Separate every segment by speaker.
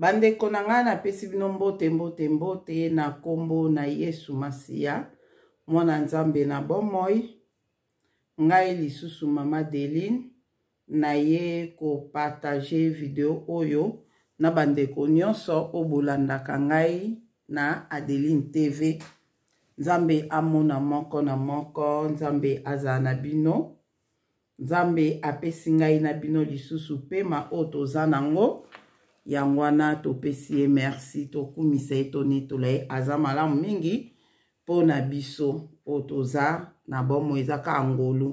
Speaker 1: bandeko na ngai napesi bino mbote mbote mbote na nkombo na yesu masiya mwana nzambe na bomoi ngai lisusu mama deline naye kopartage video oyo na bandeko nyonso oyo bolandaka ngai na adeline tv nzambe amona moko na moko nzambe azala na bino nzambe apesi ngai na bino lisusu pema oyo toza nango yango wana topesi ye merci tokumisa ye tonetola ye aza malamu mingi mpo na biso oyo toza na bomoi eza ka ngolu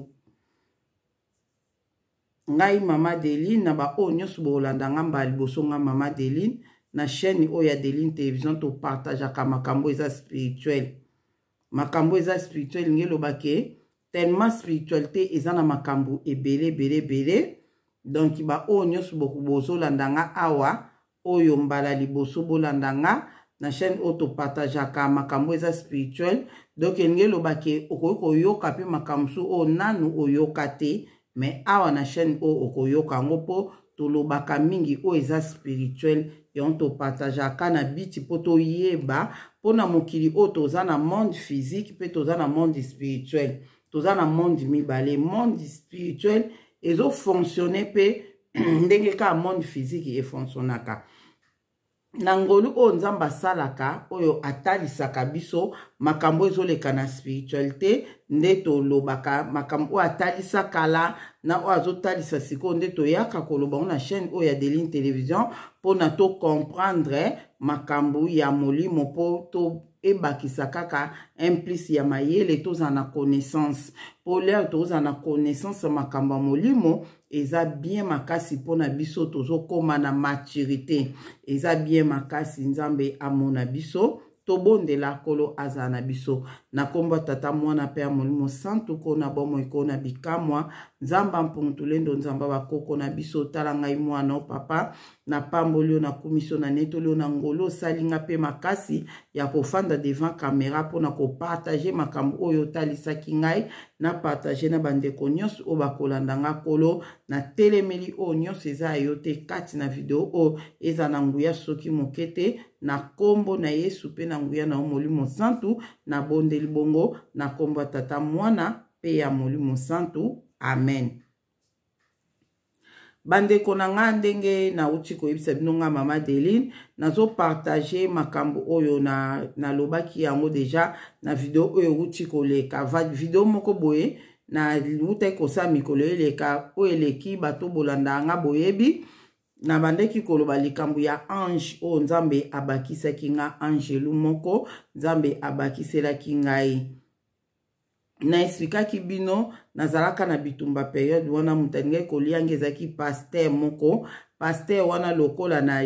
Speaker 1: ngai mama deline na baoyo nyonso boolanda nga mbala liboso nga mama deline na chaîne oyo ya deline télévision topartageaka makambo eza spirituel makambo eza spirituel nge elobake tellement spiritualité eza na makambo ebele ebele ebele donk baoyo nyonso bozolanda nga awa oyo mbala liboso bolanda nga na chaîne oyo topartageaka makambo eza spirituel donk elingi elobake okoki koyoka mpe makambo oyo nanu oyoka te me awa na chaîne oyo okoyoka yango mpo tolobaka mingi oyo eza spirituel yango topartageaka na biti mpo toyeba mpona mokili oyo toza na monde physique mpe toza na monde spirituel toza na monde mibale monde spirituel ezofonctionne mpe ndenge kaka monde physique efonctionnaka na ngolu oyo nzambe asalaka oyo atalisaka biso makambo ezoleka na spiritualité nde tolobaka makambo oyo atalisa kala na oyo azotalisa sikoyo nde toyaka koloba ngo na chaîne oyo ya deline télévision mpona tocomprendre makambo ya molimo mpo ebakisa kaka implice ya mayele tozala na connaissance mpo lere tozala na connaissance ya makambo ya molimo eza bien makasi mpona biso tozokóma na maturité eza bien makasi nzambe amona biso tobondela kolo azala na biso na nkombo tata mwana mpe ya molimo santuko na bomoi ko na bikamwa nzambe ampungutulendo nzambe bakoko na biso tala ngai mwana o papa na pamboli oyo nakumisi oyo na netoli oyo na ngolo osali nga mpe makasi ya kofanda devant kamera mpona kopartage makambo oyo otalisaki ngai napartage na bandeko nyonso oyo bakolanda nga kolo natelemeli oyo nyonso eza yo te kati na video oyo eza na nguya soki moke te na nkombo na yesu mpe na nguya na yo molimo santu nabondeli bongo na nkombo ya tata mwana mpe ya molimo santu amen bandeko na nga ndenge nauti koyebisa bino nga mama deline nazopartage makambo oyo nalobaki na yango deja na video oyo euti koleka video moko boye nautai kosala mikolo eleka oyo eleki bato bolanda yanga boyebi na bandeki koloba likambo ya ange oyo nzambe abakisaki nga angelu moko nzambe abakiselaki ngai na esplikaki bino nazalaka na bitumba periode wana moto alingaki kolianga ezalaki paster moko paster wana lokola na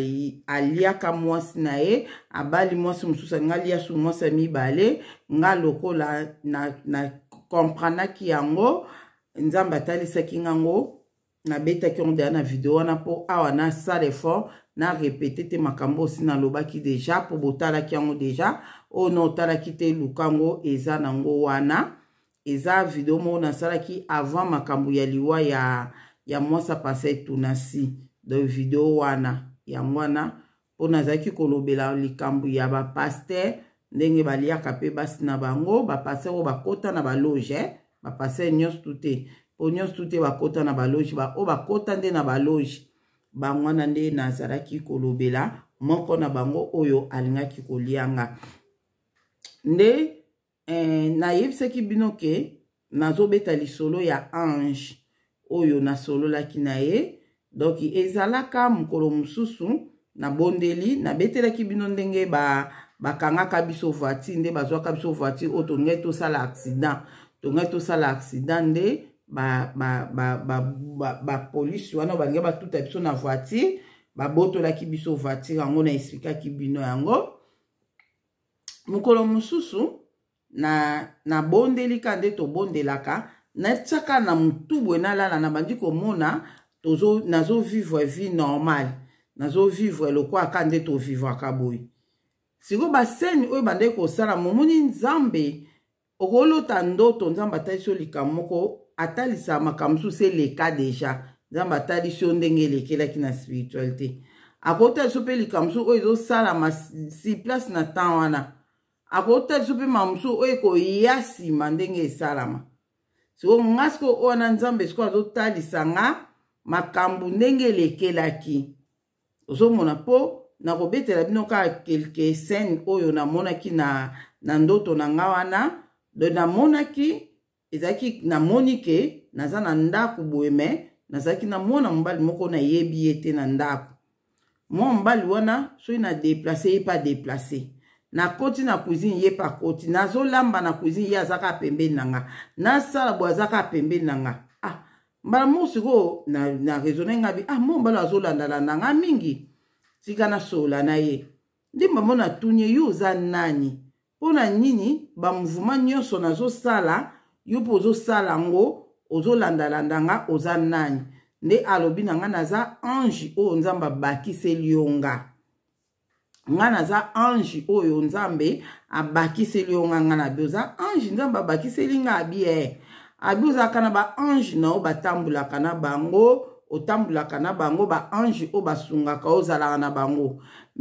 Speaker 1: aliaka mwasi na ye abali mwasi mosusu nga liasu mwasi ya mibale nga lokola na, na kompranaki yango nzambe atalisaki ngango nabetaki ondeya na video wana mpo awa nasala effort na repete te makambo osi nalobaki deja mpo botalaki yango deja oyo na otalaki te lukango eza nango wana eza video moko nasalaki avant makambo ya liwa ya, ya mwasa paster tunasi donc video wana yango wana mpo nazalaki kolobela likambo ya bapaster ndenge baliaka mpe basi na bango bapaster oyo bakota na baloge eh? bapaster nyonso tu te mpo nyonso tu te bakota na baloge oyo bakota nde na baloge bango wana nde nazalaki kolobela moko na bango oyo alingaki kolianga nde eh, nayebisaki bino ke nazobeta lisolo ya ange oyo nasololaki na ye donk ezalaka mokolo mosusu nabondeli nabetelaki bino ndenge bakangaka ba biso voitire nde bazwaka biso voitire oyo tongai tosala accident tongai tosala accident nde bapolisi wana balingi batuta biso na voitire babotolaki biso voitire yango na esplikaki bino yango mokolo mosusu na, na bondelika nde tobondelaka natiaka na motu boye nalala na bandi komona nazovivre vie normale nazovivre lokwa aka nde tovivraka boye sikoyo baseni oyo bandeki kosala momoni nzambe okolota ndoto nzambe atalisi yo likambo moko atalisa makambo mosusu eleka deja nzambe atalisi yo ndenge elekelaki na spiritualité akotalisa mpe likambo mosusu oyo ezosalama si place na temps wana akotalisa mpe mamosu oyo ekoya nsima ndenge esalama siko nga siko oyo na nzambe sikoyo azotalisa nga makambo ndenge elekelaki ozomona mpo na kobetela bino kaka kelke scène oyo namonaki na, na ndoto na nga wana do namonaki ezalaki namoni ke naza na ndako boye me nazalaki na mwana mobali moko nayebi ye te na ndako mwa mobali wana soki na deplase ye pa deplase na koti na cuisine ye mpe akoti nazolamba na cuisine ye aza kaka pembeni na nga nasala boye aza kaka pembeni na nga ah mbala moko sikoyo na, na raisonne nga bi ah mo mbala azolandalanda nanga mingi tika nasola na ye nde mbambo natuni ye yo oza nani mpo na nini bamouvema nyonso nazosala yo mpe ozosala yango ozolandalanda nga oza nani nde alobi nanga naza ange oyo nzambe abakiseli yo nga nga naza ange oyo nzambe abakiseli yo nga nga na bi oza ange nzambe abakiseli nga abi e abi ozalaka na baange na yo batambolaka na bango otambolaka na bango baange oyo basungaka ozalaka na bango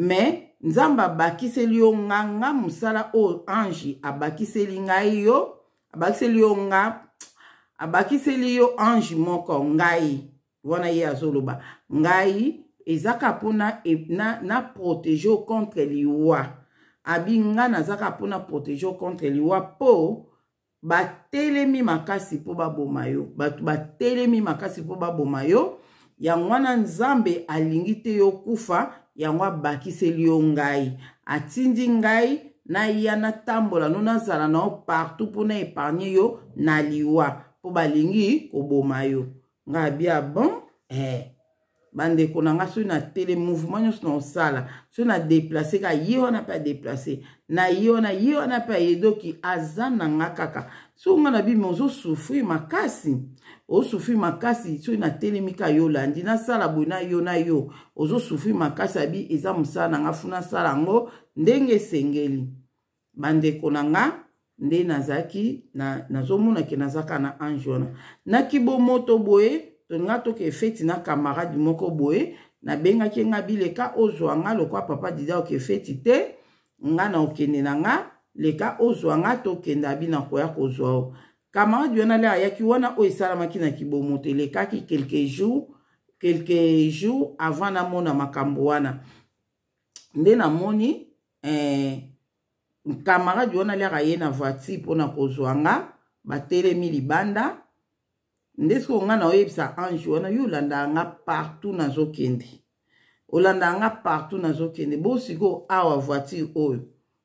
Speaker 1: me nzambe abakiseli yo nga nga mosala oyo ange abakiseli ngai yo abakiseli yo nga abakiseli yo ange moko ngai wana ye azoloba ngai eza kaka mpona e, na, na protege o contre liwa abi nga naza kaka mpona protege o contre liwa mpo batelemi makasi mpo baboma yo bato batelemi makasi mpo baboma yo yango wana nzambe alingi te yo kufa yango abakiseli yo ngai atindi ngai naya natambola no nazala na yo partout mpo na épargne yo na liwa mpo balingi koboma yo ngai abia bon eh. bandeko na nga soki na tele mouvement nyonso na osala soki na deplace ka ye wana mpe adeplace na ye wana ye wana mpe aye doki aza na nga kaka soki nga na bimi ozosufri makasi ozosufri makasi soki natelemi ka yo olandi nasala boye na yo na yo ozosufri makasi abi eza mosala na nga funa asala yango ndenge esengeli bandeko na nga nde nazalaki nazomona ke nazaka na ange wana nakibomoto boye na tolinga toke efeti na kamaradi moko boye nabengaki ye nga bileka ozwa nga lokwa papa dida okefeti te nga na okende na nga leka ozwa nga tokenda bina koya kozwa o kamaradi wana le ayaki wana oyo esalamaki na kibomo te elekaki quelque jour quelque jour avant namona makambo wana nde namoni eh, kamaradi wana le aka ye na voiture mpona kozwa nga batelemi libanda ndeske onga na oyebisa ange wana yo olanda yanga partout nazokende olanda yanga partout nazokende bosiko awa voiture oyo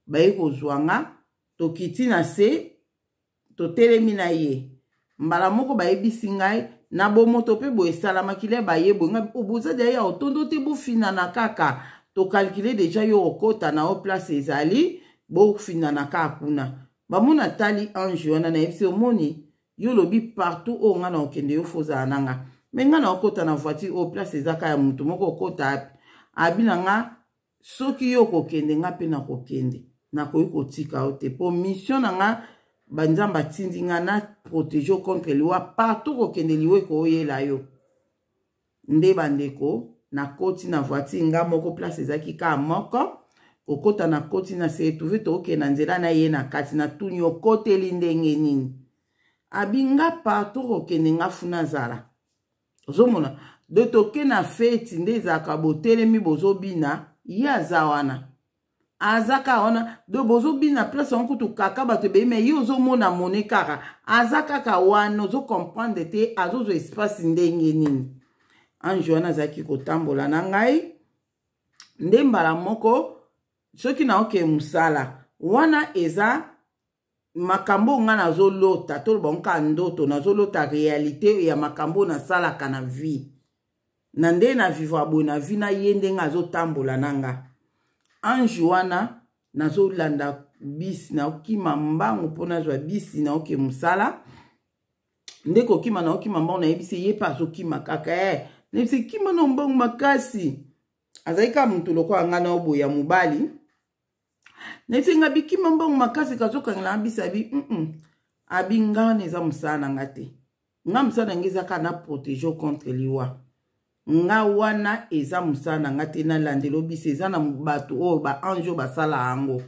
Speaker 1: baye kozwa nga tokiti na se totelemi na ye mbala moko bayebisi ngai na bomoto mpe boye esalamaki le baye boyenga oh, bozadi ya otondo te bofinana kaka tokalkile deja yo okota na yo place ezali bofindana kaka kuna bamona tali ange wana nayebisi omoni yo olobi partout oyo ngai na okende yo fo ozala na nga me ngai na okɔta na voiture oyo place eza kaka ya motu moko okɔta api abi na nga soki yo okokende nga mpe nakokende nakoki kotika yo te mpo mission na nga banzambe atindi nga na protege o contre liwa partout kokende liwa ekoyela yo nde bandeko nakoti na voiture nga moko place ezalaki kaka moko kokɔta na koti na se retrouve tookende na nzela na ye na kati natuni okoteli ndenge nini abinga partout okokende funa azala ozomona de toke na feti nde ezalaka botelemi bozobina ye aza wana aza kaka wana de bozobina place yango kutu kaka bato ebeli me ye ozomona mone kaka aza kaka wana ozokomprendre te azozwa espace ndenge nini ange wana azalaki kotambola na ngai nde mbala moko soki naoke mosala wana eza makambo nga nazolota toloba nka ndoto nazolota réalité ya makambo nasalaka na vie na nde na vivre boye na vie na ye ndenge azotambola na nga ange wana nazolanda bisi naokima mbango mpo nazwa bisi naoke mosala nde kokima naokima mbango nayebisi ye mpe azokima kaka e nayebisi kima na mbango makasi azali kaka motu lokola nga naoboya mobali na esenga bikima mbongo makasi kazokangela na biso abi mm -mm. abi nga wana eza mosala na nga te nga mosala na nga eza kaka na protege contre liwa nga wana eza mosala na nga te nalandela biso eza na bato oyo baange oyo basala yango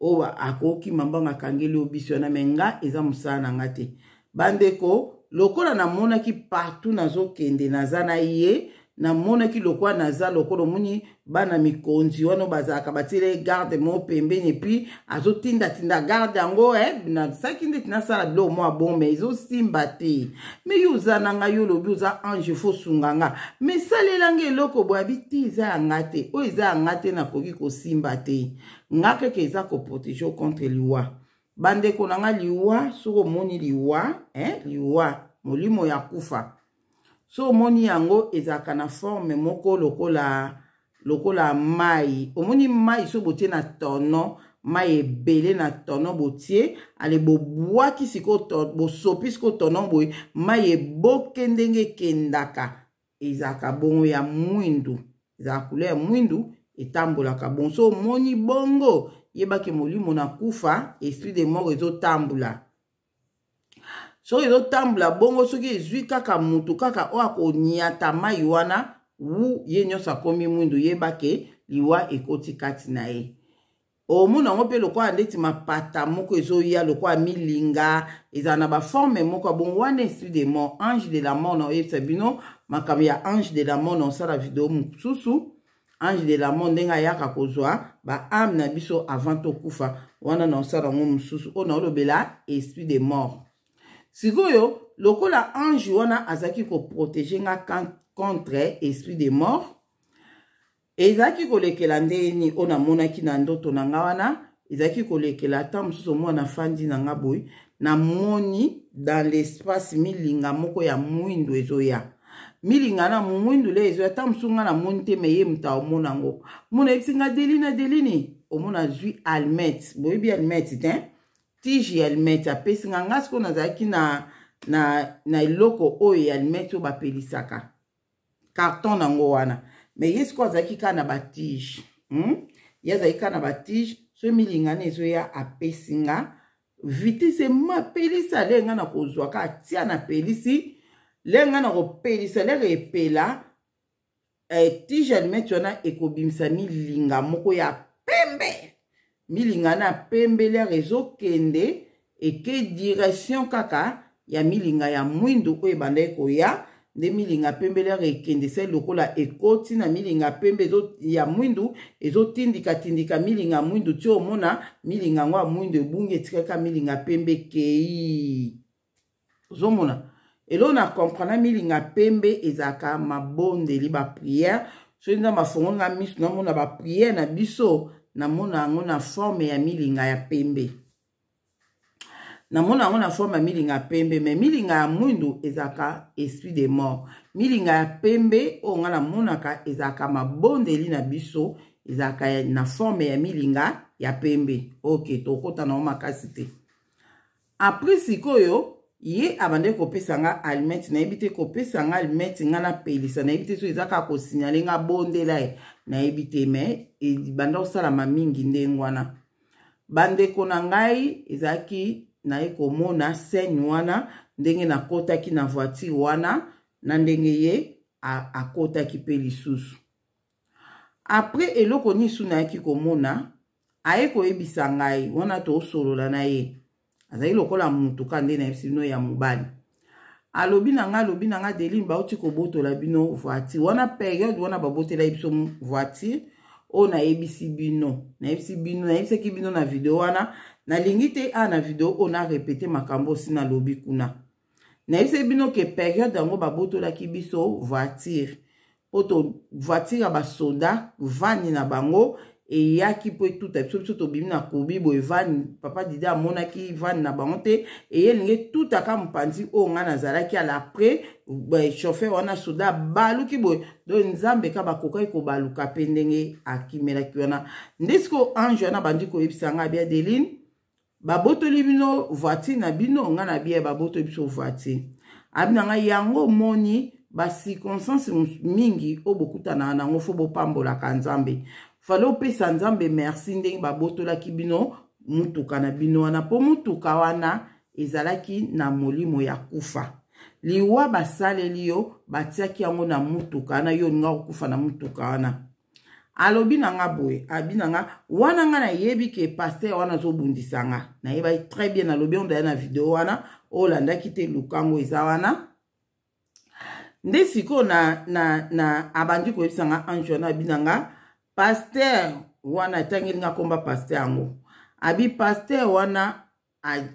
Speaker 1: oyo akokima mbango akangeli yo biso wana me nga eza mosala na nga te bandeko lokola namonaki partout nazokende naza na ye namonaki lokola naza lokola omoni bana mikonzi wana bazalaka batiela ye garde moko pembeni epui azotindatinda garde yango eh, nasaki ndeti nasala biloko mwa bome ezosimba te me yo oza na ngai yo olobi oza ange fosunga nga me salelanga eloko boyabi te eza yanga te oyo eza yanga te nakoki kosimba te nga keke eza koprotege contre liwa bandeko na nga liwa soki omoni liwa eh, liwa molimo ya kufa so omoni yango ezalaka na forme moko lokola lokola mai omoni mai so botie na tono mai ebele na tono botie ale bobwaki sikoyo bosopi sikoyo tono boye mai eboke ndenge ekendaka ezalaka bongo ya mwindu ezalaka couleur ya mwindu etambolaka bongo so omoni bongo yebaki molimo na kufa esprit de mort ezotambola soki ezotambola bongo soki ezwi kaka motu kaka oyo akoniata mai wana wu ye nyonso akómi mwindu yeba ke liwa ekoti kati na ye omona yango mpe lokola ndeti mapata moko ezoya lokola milinga ezala na baforme moko ya bongo wana esprit de mort ange de la mort na oyebisa bino makambo ya ange de la mort na osala video mosusu ange de la mort ndenge ayaka kozwa baame na biso avant tokufa wana na osala yango mosusu oyo na olobela esprit de mort sikoyo lokola ange wana azalaki koprotege nga contre esprit de mort ezalaki kolekela ndeni oyo namonaki na ndoto na nga wana ezalaki kolekela ata mosusu omwana fandi na nga boye namoni dans l'espace milinga moko ya mwindu ezoya milinga na mwindu le ezoya ata mosusu nga namoni te me ye moto aomona yango mona yebisi nga delini adelini omona azwi almet boyebi almet te tige ya almete apesinga nga sikoyo nazalaki na, na, na eloko oyo ya almete oyo bapelisaka carton nango wana me ye sikoyo azalaki kaka na batige hmm? ye azalaki kaka na batige so emilingani ezoya apesinga vitese mapelisa le nga na kozwa ka atia na pelisi le nga na kopelisa lere epela eh, tige almete wana ekobimisa milinga moko ya pembe milingana apembelere ezokende eke direction kaka ya milinga ya mwindu oyo ebandai koya nde milinga pembelere ekende se lokola ekoti na milinga pembe ya mwindu ezotindikatindika milinga ya mwindu ti omona milinga yango ya mwindu ebungi etikaka milinga pembe ekei ozomona eloko na komprana milinga pembe ezalaka mabondeli bapriere soki nzambe afongonga miso namona bapriere na biso namona yango na forme ya milinga ya pembe namona yango na forme ya milinga ya pembe me milinga ya mwindu ezalaka esprit de mort milinga ya pembe oyo ngai namonaka ezalaka mabondeli na biso ezalaka na forme ya milinga ya pembe ok tokota nango makasi te apres sikoyo ye abandaki kopesa nga alimete nayebi te kopesa nga alimete nga napelisa nayebi te so eza kaka kosinyale nga bondela ye nayebi te me ebanda kosalama mingi ndenge wana bandeko na ngai ezalaki naye komona sene wana ndenge nakotaki na voitire wana na ndenge ye akotaki mpe lisusu apres eloko nisu nayaki komona aye koyebisa ngai wana tosolola na ye azali lokola motuka nde nayebisi bino ya mobali alobi na nga alobi na nga deline bauti kobotola bino voiture wana periode wana babotelaki biso voiture oyo nayebisi bino nayebisi bino nayebisaki bino na video wana nalingi te a na video oyo narepete makambo osi nalobi kuna nayebisaki bino ke periode yango babotolaki biso voiture po to voiture ya basoda vani na bango eyaki mpo etuta biso biso tobimi na kobi boye vane papa dide amonaki vane na bango te eye elingi etutaka mopanzi oyo ngai nazalaki alapres shofer wana soda abaluki boye do nzambe ka bakokaki kobaluka mpe ndenge akimelaki wana nde sikoyo ange wana bandi koyebisa ngai abia deline babotoli bino voitire na bino ngai na bia babotoli biso voitire abi na ngai yango omoni bacirconstance mingi oyo bokutanaka nango fo bopambolaka nzambe fale opesa nzambe merci ndenge babotolaki bino mutuka na bino wana mpo mutuka wana ezalaki na molimo ya kufa liwa basaleli yo batiaki yango na mutuka wana yo olinga kokufa na mutuka wana alobi na nga boye abi na nga wana nga nayebi ke paster wana azobundisa nga nayebaki très bien nalobi yango ndaya na video wana olandaki te lukango eza wana nde sikoyo na, na, na abandi koyebisa nga ange wana abi na nga paster wana etangeli nga komba paster yango abi paster wana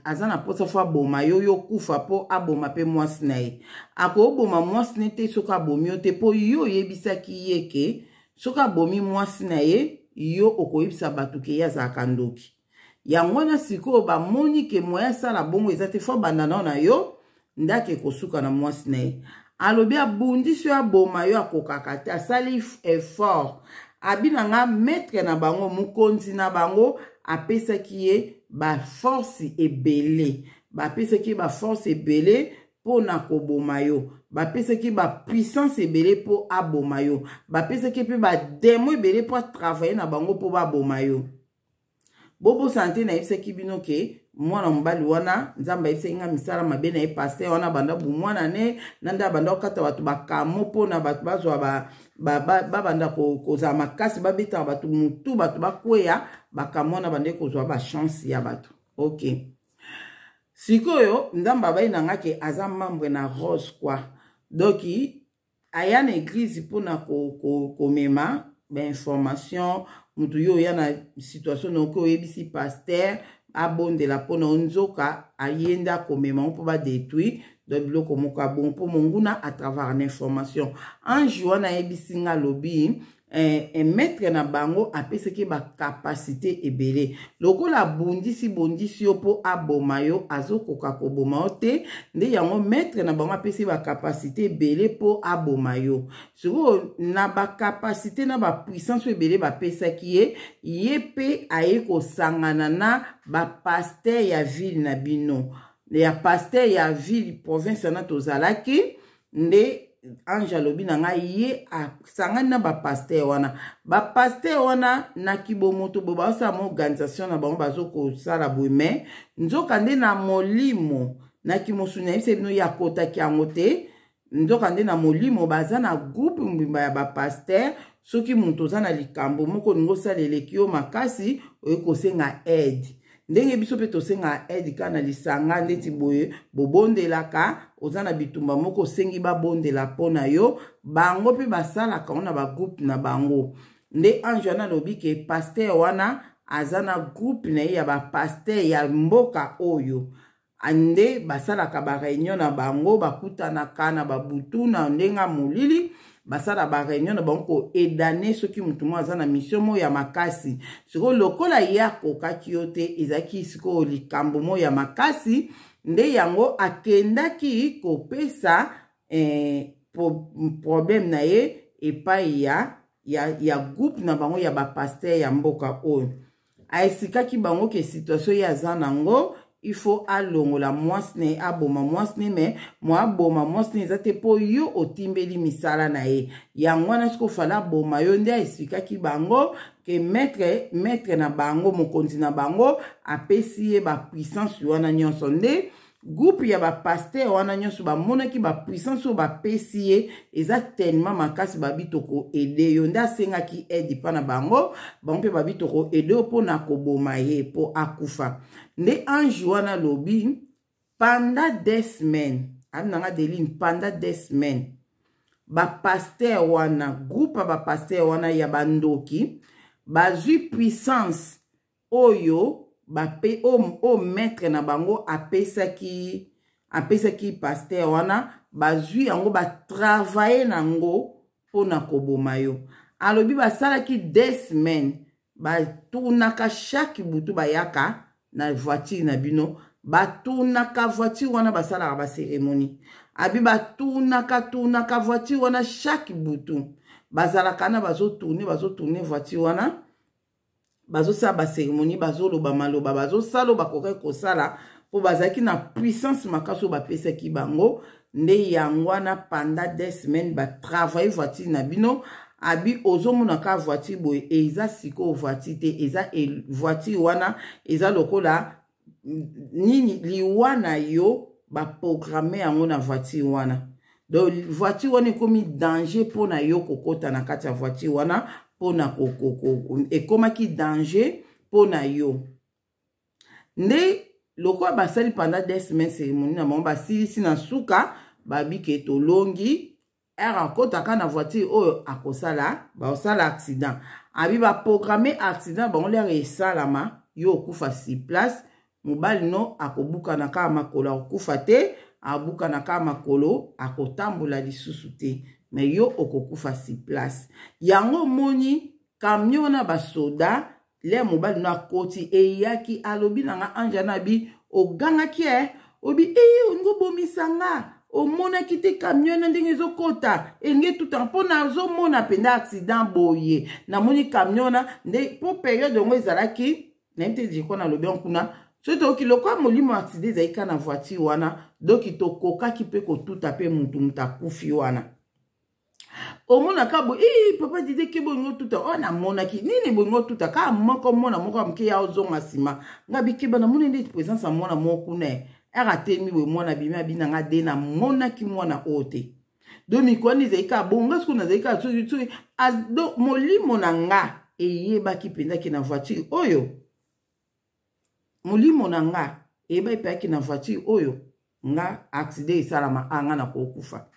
Speaker 1: aza na mposa fo aboma yo yo kufa mpo aboma mpe mwasi na ye akoboma mwasi na ye te soki abomi yo te mpo yo oyebisaki ye ke soki abomi mwasi na ye yo okoyebisa bato ke ye azalaka ndoki yango wana sikoyo bamoni ke moya asala bongo eza te fo bandana na yo ndako ekosuka na mwasi na ye alobi abundisi oyo aboma yo akokaka te asali effort abi na nga maître na bango mokonzi na bango apesaki ye baforce ebele bapesaki ye baforce ebele mpo na koboma yo bapesaki bapuissance ebele mpo aboma yo bapesaki mpe bademo ebele mpo atravaye na bango mpo baboma yo bobosana te nayebisaki bino ke mwana mobali wana nzambe ayebisaki nga misala mabe na ye paster wana banda bomwana ne na nde abanda kokata bato bakamo mpona bato bazwa babanda kozala makasi babetaka bato motu bato bakweya bakamo wana banda kozwa bachanse ya bato ok sikoyo nzambe abai na nga ke aza membre na rose kwa donki aya na eglize mpona komema ko, ko, bainformation motu yo oya na situation noki oyebisi paster abondela mpona onzoka aye nde akomemango mpo badetui don biloko moko abongo mpo monguna à travers l'information ange wana ayebisi nga alobi Eh, eh, maître na bango apesaki bakapasite ebele lokola abundisi bondisi yo mpo aboma yo azokoka koboma yo te nde yango maître na bango apesi bakapasite ebele mpo aboma yo sikoyo na bakapasite na bapuissance ebele bapesaki ye ye mpe aye kosangana na bapaster ya ville na bino ya paster ya ville province wana tozalaki nde ange alobi na ngai ye asangani na bapaster wana bapaster wana naki bo moto boye baosala mo organisation na bango bazokosala boye me nzoka nde na molimo naki mosu na yebisa bino ya kotaki yango te nzoka nde na molimo baza na groupe mbimba ya bapaster soki moto oza na likambo moko olingi osala eleki yo makasi oye kosenga aide ndenge biso mpe tosenga aide kaka na lisanga ndeti boye bobondelaka oza na bitumba moko osengi babondela mpo na yo bango mpe basalaka wana bagroupe na bango nde ange wana alobi ke paster wana aza na groupe na ye ya bapaster ya mboka oyo nde basalaka bareunion na bango bakutanaka na babutu na ndenge molili basala bareunion na bango koedane soki motu moko aza na misio moko ya makasi sikoyo lokola ye akokaki yo te ezalaki sikoyo likambo moko ya makasi nde yango akendaki kopesa eh, po, probleme na ye epai ya, ya, ya groupe na bango ya bapaster ya mboka oyo aesikaki bango ke situation ye aza nango i faut alongola mwasine aboma mwasine me mo aboma mwasine eza te mpo yo otimbeli misala na ye yango wana soki ofali aboma yo nde aesplikaki bango ke maître maître na bango mokonzi na bango apesi ye bapuissance wana nyonso nde groupe ya bapaster wana nyonso bamonaki bapuissance oyo bapesi ye eza tellement makasi babi tokoede yo nde asengaki aide mpa na bango bango mpe babi tokoede yo mpo na koboma ye mpo akufa nde ange wana alobi pendant des semaines abi nanga deline pendant des semaines bapaster wana groupe ya bapaster wana ya bandoki bazwi puissance oyo bape oyo oh, maître na bango apesaki apesaki paster wana bazwi yango batravaye nango mpona koboma yo alobi basalaki de semaine batunaka chaque butu bayaka na voitire na bino batunaka voitire wana basalaka baseremoni abi batunaka tunaka voitire wana chaque butu bazalaka na bazotourne bazotourne voitire wana bazosala baseremoni bazoloba maloba bazosala oyo bakokaki kosala mpo bazalaki na puissance makasi oyo bapesaki bango nde yango wana panda de semaine batravaille voitire na bino abi ozomona ka voitire boye eza sikoyo voitire te eza e, voitire wana eza lokola nini liwa na yo baprogramme yango na voitire wana donc voitire wana ekomi danger mpo na yo kokɔta na kati ya voitire wana mpona ekomaki danger mpona yo nde lokola basali pendant des semaines cérémonie na bango basilisi na suka babike tolongi r akotaka na voiture oyo akosala baosala accident abi baprogramme accident bango lere esalama yo okufa si place mobali no akobukana kaka makolo akokufa te abukana kaka makolo akotambola lisusu te me yo okokufa si place yango omoni kamio wana basoda le mobali no akoti eyaki alobi na nga ange na bi ogangaki e obi eye olingi obomisa nga omonaki te camion na ndenge ezokɔta enge tuta mpo nazomona mpenda accident boye namoni camion na nde mpo periode yango ezalaki nayebi te jeko nalobi yango kuna so toyoki lokola molimo accident ezalika na voiture wana doki tokokaki mpe kotuta mpe mutu mutu akufi wana omonaka boye i papa dide ke bolingo tuta oyo oh, namonaki nini bolingo tuta kaka moko mwana moko ya moke ya ozonga nsima nga bikeba namoni nde présence ya mwana moko kuna ara atelemi boye mwana bimi abinanga de namonaki mwana oyo te do mikolo wana ezali kaka bongo nga sikoyo nazali kaka tsuri do molimo na nga eyebaki mpenza ke na voiture oyo molimo na nga eyebaki mpenza ke na voiture oyo nga accident esalama anga na kokufa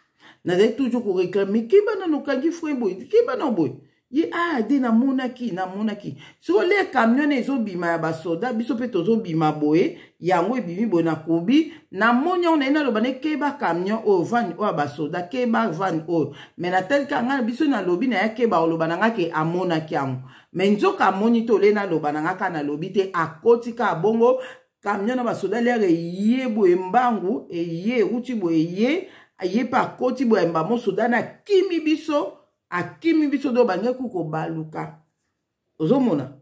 Speaker 1: nazali toujours koreklame kibana nokangi frein boye kibana boye ye ade ah, namonaki namonaki soko le camion ezobima ya basoda biso mpe tozobima boye yango ebimi boye nakobi namoni yango naye naloba ne keba camion oyo vane oyo ya basoda keba vane oyo me natalika ngai na biso nalobi na ya keba oloba na ngai ke amonaki yango me nzoka amoni te ole naloba na ngai kaka nalobi te akoti ka bongo camion na basoda lere eye boye mbangu eye ewuti boye eye ye mpe akoti boye mbamo sudani akimi biso akimi biso nde obangaki kobaluka ozomona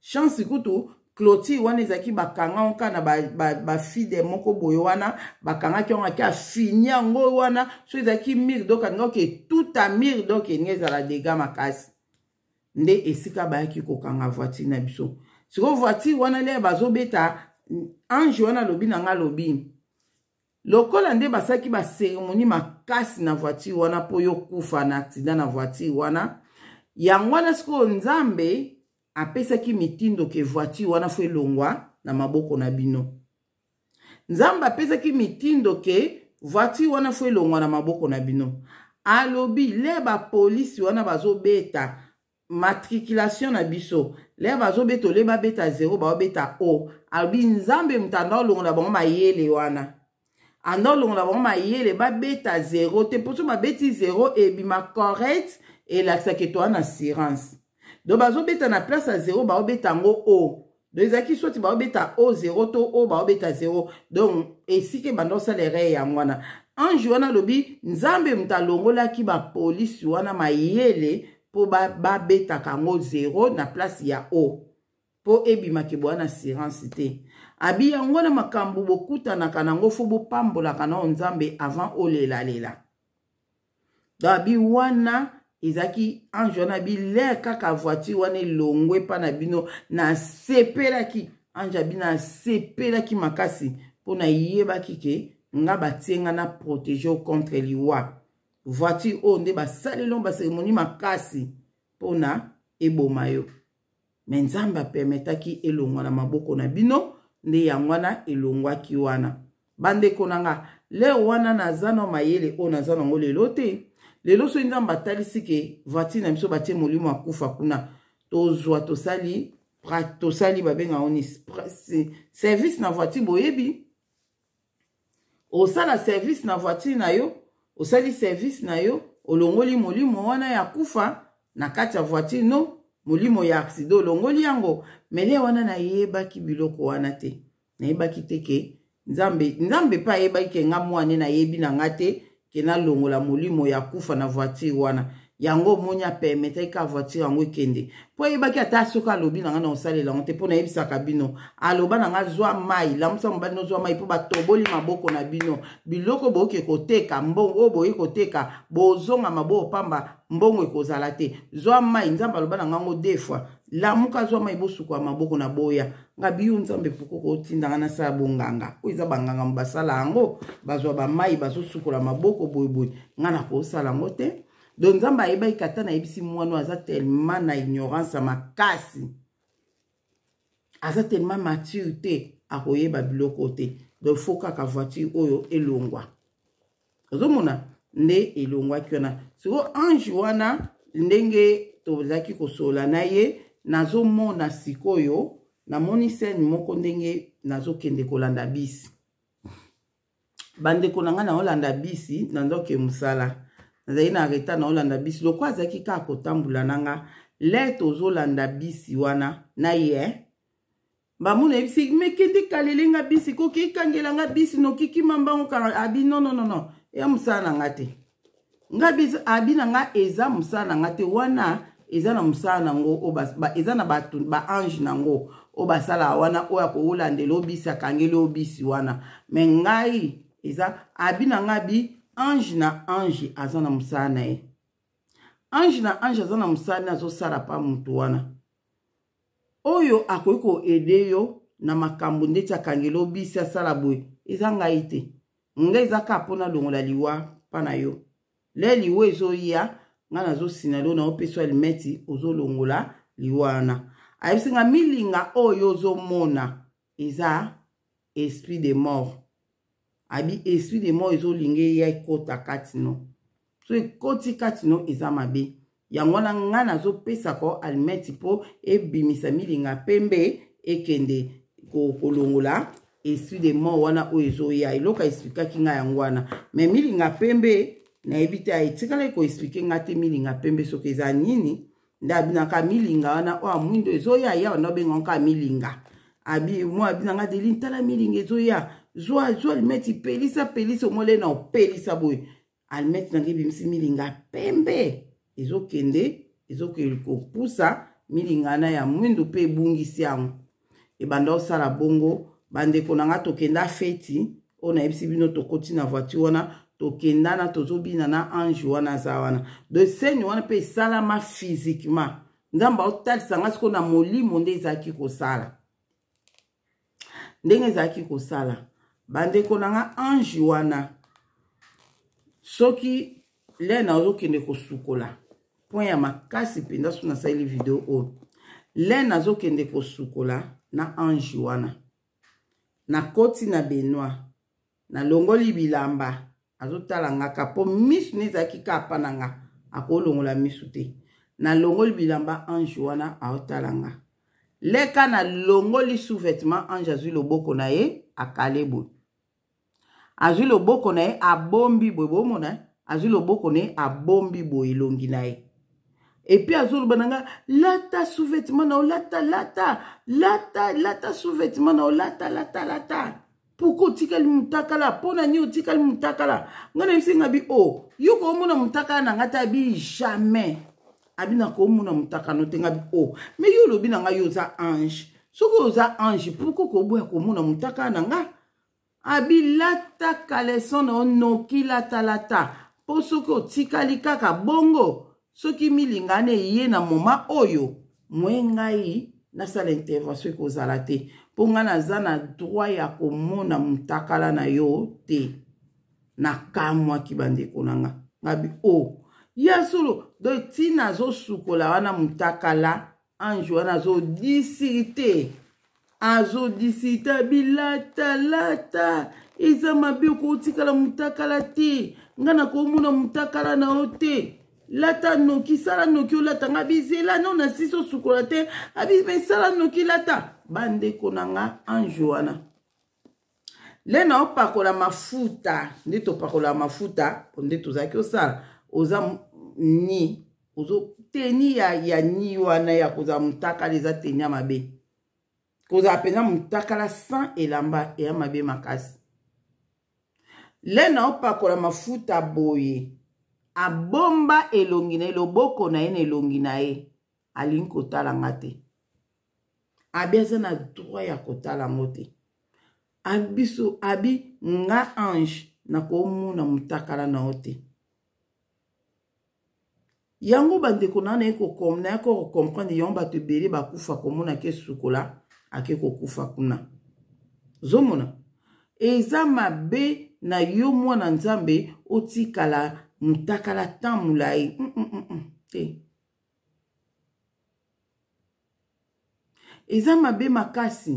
Speaker 1: chance kutu clotire wana ezalaki bakanga onka na bafide ba, ba moko boye wana bakangaki yango aki afini yango wana so ezalaki mire donc alingi oke tuta mire donc elingi ezala dega makasi nde esika bayaki kokanga voitire na biso sikoyo voitire wana le bazobeta ange wana alobi na nga alobi lokola nde basalaki baseremoni makasi na voiture wana mpo yo kufa na aksida na voiture wana yango wana sikoyo nzambe apesaki mitindo ke voiture wana fo elongwa na maboko na bino nzambe apesaki mitindo ke voiture wana fo elongwa na maboko na bino alobi le bapolisi wana bazobeta matriculation na biso le bazobeta ole babeta 0 baobeta o alobi nzambe moto andalongo na bango mayele wana andolongola bango mayele babeta zero te mpo so babeti zero ebima correct elakisaka eto wana assurance do bazobeta na place ya zero baobeta yango o do ezalaki soti baobeta o zero to o baobeta zero donc esika ebanda osala ereye yango wana ange wana alobi nzambe moto alongolaki bapolisi wana mayele mpo babetaka ba yango zero na place ya o mpo ebimaki ebwa na assurance te abi yango na makambo bokutanaka nango fo bopambolaka nao nzambe avant olelalela don abi wana ezalaki ange wana biler kaka voiture wana elongwe mpa na bino nasepelaki ange abi nasepelaki makasi mpo nayebaki ke nga batie nga na protege contre liwa voiture oyo nde basaleli ngo baseremoni makasi mpona eboma yo me nzambe apermetaki elongwa na maboko na bino nde yango wana elongwaki wana bandeko na nga lero wana naza na mayele oyo naza nango lelo te lelo soki nzambe atalisi ke voitire na biso batie molimo akufa kuna tozwa tosali tosali babengaka oni service na voitire boyebi osala service na voitire na yo osali service na yo olongoli molimo wana ya kufa na kati ya voitire no molimo ya aksida olongoli yango mele wana nayebaki biloko wana te nayebaki te ke nzambe nzambe mpe ayebaki ke nga mwane nayebi na nga te ke nalongola molimo ya kufa na voiture wana yango omoni apermetre ka voiture yango ekende mpo eyebaki ata soki alobi na nga na kosalela yango te mpo nayebisaka bino aloba na nga zwa mai lamusa mobali nozwa mai mpo batoboli maboko na bino biloko boyoki koteka mbongo oyo boyoki koteka bozongama boopamba mbongo ekozala te zwa mai nzambe aloba na ngango de fois lamuka zwa mai bosukola maboko na boya nga biyo nzambe poko kotindanga nasala bonganga oyo eza banganga mo basala yango bazwa bamai bazosukola maboko boyeboye nga na kosala yango te don nzambe ayebaki ata nayebisi mwana aza telema na ignorance ya makasi aza telema mature te akoyeba biloko te don fo kaka voiture oyo elongwa ozomona nde elongwaki wana siko ange wana ndenge tozalaki kosola na ye nazomona sikoyo namoni sene moko ndenge nazokende kolanda bisi bandeko na ngai naolanda bisi nazokee mosala azalaki na retard na olanda bisi lokola azalaki kaka kotambola na nga lete ozolanda bisi wana na ye eh? bamona yebisi mekende kalelenga bisi koki kangelanga bisi nokiki mambango kaka abi nononono eya mosala na nga te nga bisi abi na nga eza mosala na nga te wana eza na mosala nango eza na bato baange nango oyo basalaka wana oyo akolandela obisi akangeli obisi wana me ngai eza abi na nga bi ange na ange aza na mosala na ye ange na ange aza na mosala na azosala mpa moto wana oyo akoki koede yo na makambo ndeti akangeli obisi asala boye eza ngai te ngai eza kaka mpona longola liwa mpa na yo le liwa ezoya ngai nazosina lo na opesa elmeti ozolongola liwa wana ayebisi nga milinga oyo ozomona eza esprit de mort abi esprit de mort ezolinga eya ekɔta katino so ekɔti katino eza mabe yango wana ngai nazopesaka alimeti mpo ebimisa milinga pembe ekende kolongola esprit de mort wana oyo ezoya eloko aesplikaki ngai yango wana me milinga pembe nayebi te etikala ekoesplike ngai te milinga pembe soki eza nini nde abinaka milinga wana oyo amwindo ezoya ya wana obenganka milinga abi mo abinanga deli ntala milinga ezoya zo azwi alimeti pelisa pelisa omole na opelisa boye alimeti nange ebimisi milinga pembe ezokende ezokopusa milingana ya mwindu mpe ebungisi yango ebanda osala bongo bandeko na nga tokenda feti oyo nayebisi bino tokoti na voiture wana tokenda na tozobina na ange wana aza wana de sene wana mpe esalama physiquement nzambe aotalisa nga sikoyo na molimo nde ezalaki kosala ndenge ezalaki kosala bandeko na nga ange wana soki le nazokende kosukola point ya makasi mpenza so nasaleli video oyo le nazokende kosukola na ange wana nakoti na benoir nalongoli bilamba azotala ngaka mpo misu nde ezalaki kapa na nga akolongola misu te nalongoli bilamba ange wana aotala nga leka nalongoli sous-vêtement ange azwi loboko na ye akale boye azwi loboko na ye abombi boye bomona azwi loboko na ye abombi boye elongi na ye epuis azoloba na nga lata souvetement na yo lata lata lata lata souvetement na yo lata lata lata pourkui otikali motakala mpo na nini otikali motakala nga nayebisinga bi o oh, yo koomona motakala na nga te abi jamais abi na koomona motakano te nga bi o oh. me yo olobi na nga yo oza ange soki oza ange pourkui koboya komona motakala na nga abilataka leson na yo noki latalata mpo soki otikali kaka bongo soki milingana eye na moma oyo mwe ngai nasala intervention ekozala te mpo ngai naza na droit ya komona motakala na yo te nakamwaki bandeko na nga ngabi o oh. ya solo do ntina azosukola wana motakala ange wana azodisiri te azodisita bilatalata eza mabe okotikala motakala te ngai nakomona motakala na yo te lata noki sala noki olatanga bizela no na sisi osukola te abibe sala noki lata bandeko na nga ange wana le na opakola mafuta nde topakola mafuta po nde tozalaki osala oza ni ozoteni ya, ya ni wana ya kozala motakala eza teni ya mabe kozala mpenza motakala san elamba eya mabe makasi le naopakola mafuta boye abomba elongi na ye loboko na ye na elongi na ye alingi kotalanga te abi aza na droit ya kotalango te abiso abi nga ange nakomona motakala na yo te yango bandeko na na ye kokomprendre yango bato ebele bakufa komona ke sukola ake kokufa kuna ozomona eza mabe na yo mwana nzambe otikala motakala ntan molai mm, mm -mm -mm, te eza mabe makasi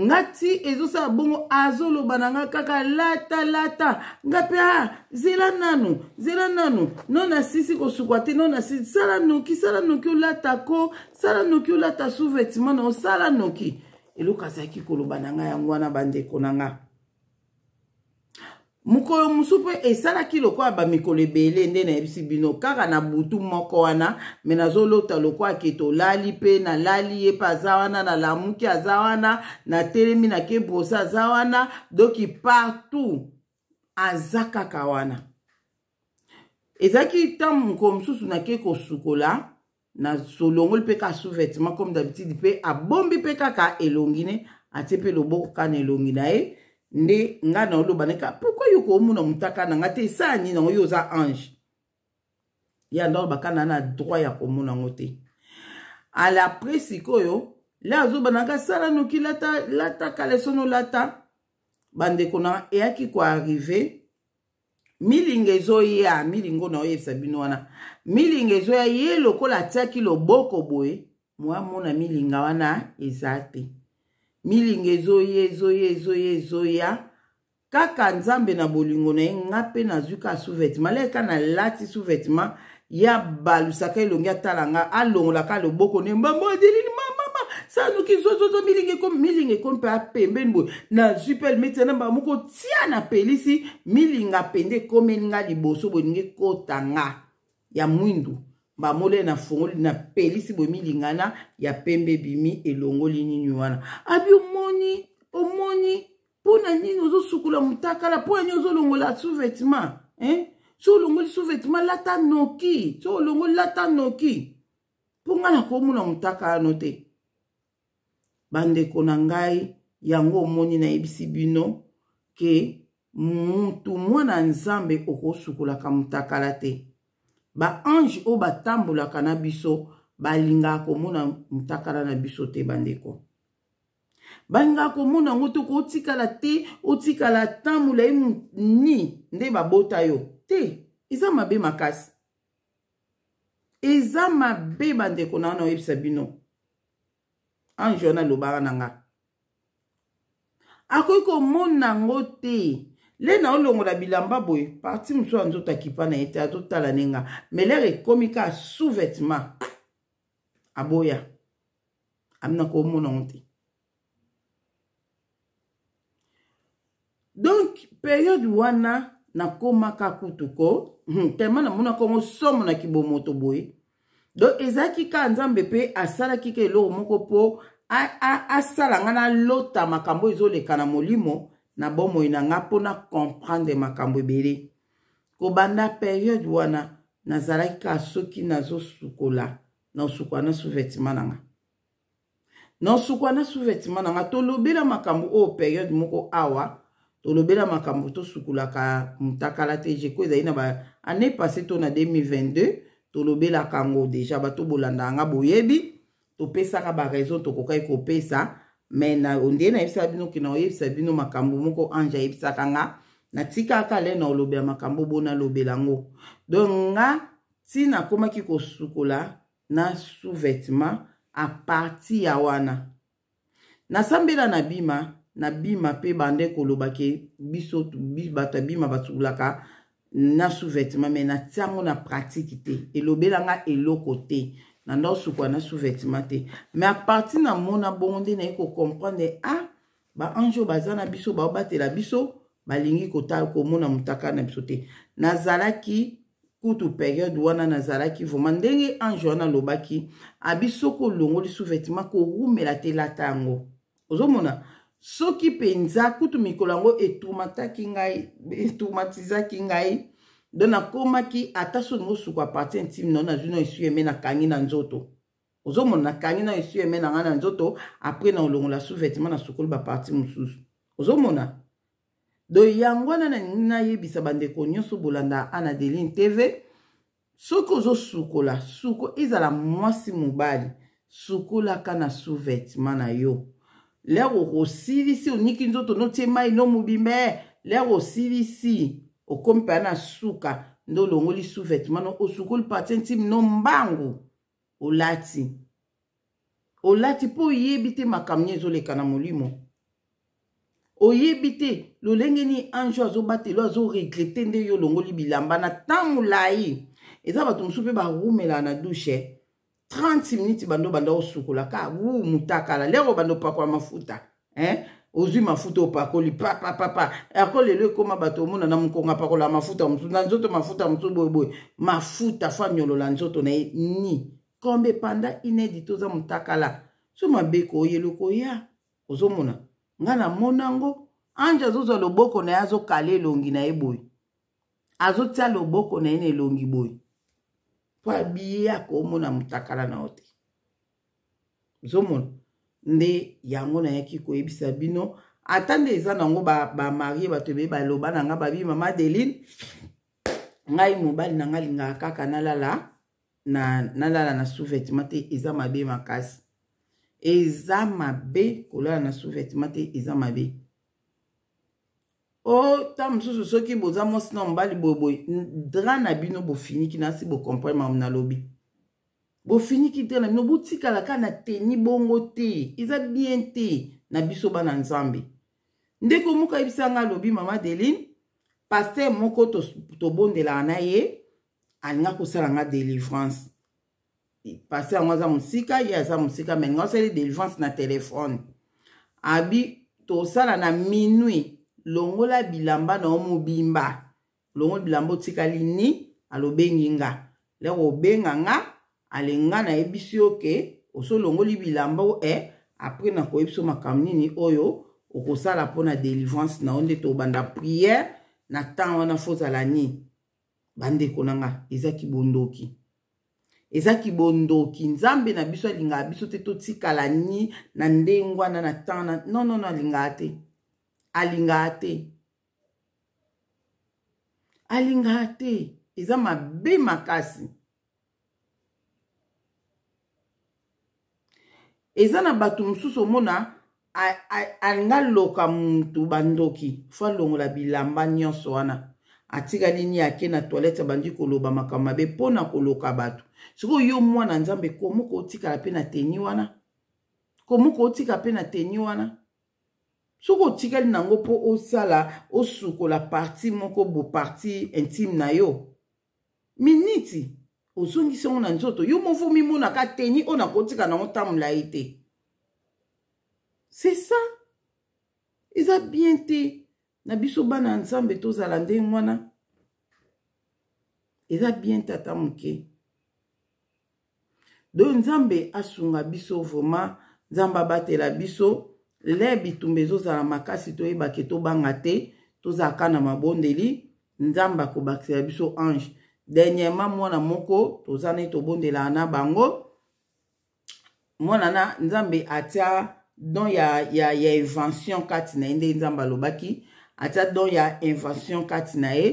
Speaker 1: nga ti ezosala bongo azoloba na nga kaka latalata nga mpe a ah, zela nanu zela nanu no nasisi kosukwa te no nasisi sala noki sala noki olata ko sala noki olata sous vêtiment na osala noki eloko azalaki koloba na nga yango wana bandeko na nga mokolo mosusu mpe esalaki lokola bamikolo ebele nde nayebisi bino kaka na butu moko wana me nazolota lokola ke tolali mpe nalali ye mpe aza wana nalamuki aza wana natelemi nake brosa aza wana doki partout aza kaka wana ezalaki ntango mokolo mosusu nake kosukola nasolongoli mpe ka sous-vêtement comme d'habitude mpe abombi mpe kaka elongi ne atie mpe loboko kana elongi na ye nde ngai naoloba neka pourkui yo komona motu akana nga te esala nini yango yo oza ange ya ndalo bakana na droit ya komona yango te alapres sikoyo le azobanaka sala noki lata, lata kalesono lata bandeko na eyaki koarrive milinga ezoya milingo na oyebisa bino wana milinga ezoya ye lokola atiaki loboko boye moamona milinga wana eza te milinga ezoya ezoya ezoya ezoya kaka nzambe na bolingo na ye nga mpe nazwi ka souvetima leka nalati souvetima ya balusaka elongi atala nga alongolaka loboko ne mbambo adelini mamama sanuki zozozo milinga ekomi milinga ekomi mpe apembeni boye nazwi mpe almetina mbaa moko tia na pelisi milinga apende ekomeninga liboso bolinga ekota nga ya mwindu bamolele na fongoli na pelisi bomi lingana ya pembe ebimi elongoli nini wana abi omoni omoni mpona nini ozosukula motakala mpona nini ozolongola sous-vêtement eh? so olongoli sous-vêtement lata noki so olongoli lata noki mpo ngai nakomona motakano te bandeko na ngai yango omoni nayebisi bino ke mutu mwana nzambe okosukolaka motakala te baange oyo batambolaka na biso balingaka komona ntakala na biso te bandeko balingaka komona yango toko otikala te otikala atambola ye ni nde babota yo te eza mabe makasi eza mabe bandeko na wana oyebisa bino ange wana alobaka na nga akoki komona yango te le na olongola bilamba boye parti mosusu anzoto akipa na ye te azotala ne nga me lere ekómi ka sous-vêtement aboya amina komonango te donk periode wana nakomaka kutu ko hmm, telema namonaka ngo somo na kibomoto boye donk ezalaki kaka nzambe mpe asalaki ka eloko moko mpo asala nga nalota makambo ezoleka na molimo na bomoi na nga mpona comprendre makambo ebele kobanda periode wana nazalaki kaka soki nazosukola nasukwa na souvetima na nga nasukwa na souvetima na nga tolobela makambo oyo periode moko awa tolobela makambo tosukolaka motakala te jeko ezali na baane passé to na 2022 tolobelaka yango deja bato bolanda yanga boyebi topesaka baraison tokokaki kopesa me na nde nayebisaka bino okende oyebisa bino makambo moko ange ayebisaka nga natikaka le na olobela makambo bo nalobela yango don nga ti nakomaki kosukola na sous-vêtement aparti ya wana nasambela na bima na bima mpe bande kolobake biso bato abima basukolaka na sous-vêtement me natia yango na pratike te elobelanga eloko te na ndö asukua na sous-vêtement te me apartir na mona bongo nde naye kocomprendre ah baange oyo baza na biso baobatela biso balingi komona motaka na biso te nazalaki kutu periode wana nazalaki vraimen ndenge ange wana alobaki abisoko olongoli sous-vêtement korumela te lata yango ozomona soki mpenza kutu mikolo yango etraumataki ngai etraumatizaki ngai don nakomaki ata so ningo suku apartie intime nao nazwi nao esu eme nakangi na nzoto ozomona nakangi nao esu eme na ngai na nzoto apres na olongola su vetima na sukoli bapartie mosusu ozomona don yango wana naningi nayebisa bandeko nyonso bolanda anadeline tv soki ozosukola suko ezala mwasi mobali sukolaka na su vetima na yo lero osilisi oniki nzoto notie mai nomobime lero osilisi okomi mpe ana suka nde olongoli su vêtement no osukoli partie intime no mbangu olati olati mpo oyebi te makambo nini ezoleka na molimo oyebi te lolenge nini ange azobatelo azoregrete nde yo olongoli bilamba na ntan molai eza bato mosusu mpe barumelaka na dushe 30 minutes bando banda osukola ka wu mutakala lero bando pakola mafuta eh? ozwi mafuta opakoli papapapa yako lelo ekóma bato omonana mokongo apakola mafuta mosusu na nzoto mafuta mosusu boyeboye mafuta fo amiolola nzoto na ye ni kombe panda inedi toza motakala so mabeko oyeloko oya ozomona ngai namona yango ange azozwa loboko na ye azokala elongi na ye boye azotia loboko na ye na elongi boye po abiye akomona motakala na yo te ozomona nde yango nayaki koyebisa bino ata nde eza nango bamarie ba bato ebeye baloba na nga babi mama adeline ngai mobali na nga lingaka kaka nalala na, nalala na souvetima te eza mabe makasi eza mabe kolala na souvetima te eza mabe o ta mosusu soki boza mwasi na mobali boyeboye dra na bino bofiniki nasi bocomprendre mamo nalobi bofiniki te na bino botikala kaka na teni bongo te eza bien te na biso bana nzambe ndeko moko ayebisanga alobi mama deline paster moko tobondelaka na ye alinga kosala nga délivrance paster yango aza mosika ye aza mosika me alinga kosala délivrance na telefone abi tosala na minui longola bilamba na yo mobimba longola bilamba otikali ni alobengi nga lero obenga nga alinga na ye biso yo ke osolongoli bilamba o e eh, apres na koyebi so makambo nini oyo okosala mpona délivrance na yo nde tobanda priere na temps wana fozala nini bandeko na nga eza kibondoki eza kibondoki nzambe na biso alingaka biso te totikala ni na ndenge wana na temps na nonono alingaka te alingaka te alingaka te eza mabe makasi eza na bato mosusu omona alinga loka motu bandoki fo alongola bilamba nyonso wana atikali ni ake na toilette abandi koloba makambo mabe mpona koloka bato sikoyo yo mwana nzambe komoko otikala mpe na teni wana komoko otika mpe na teni wana soki otikali nango mpo osala osukola parti moko boparti intime na yo miniti ozongisi yango na nzoto yo mofo omimonaka teni oyo nakotika nango tambola ye te c'est ça eza bien te na biso bana ya nzambe tozala ndenge wana eza bien te ata moke do nzambe asunga biso vraimen nzambe abatela biso le bitumba ezozala makasi toyebake tobanga te tozalaka na mabondeli nzambe akobakisela biso ange dernièrement mwana moko toza nai tobondelaka na bango mwana na nzambe atia don ya, ya, ya invention kati na ye nde nzambe alobaki atia don ya invention kati na ye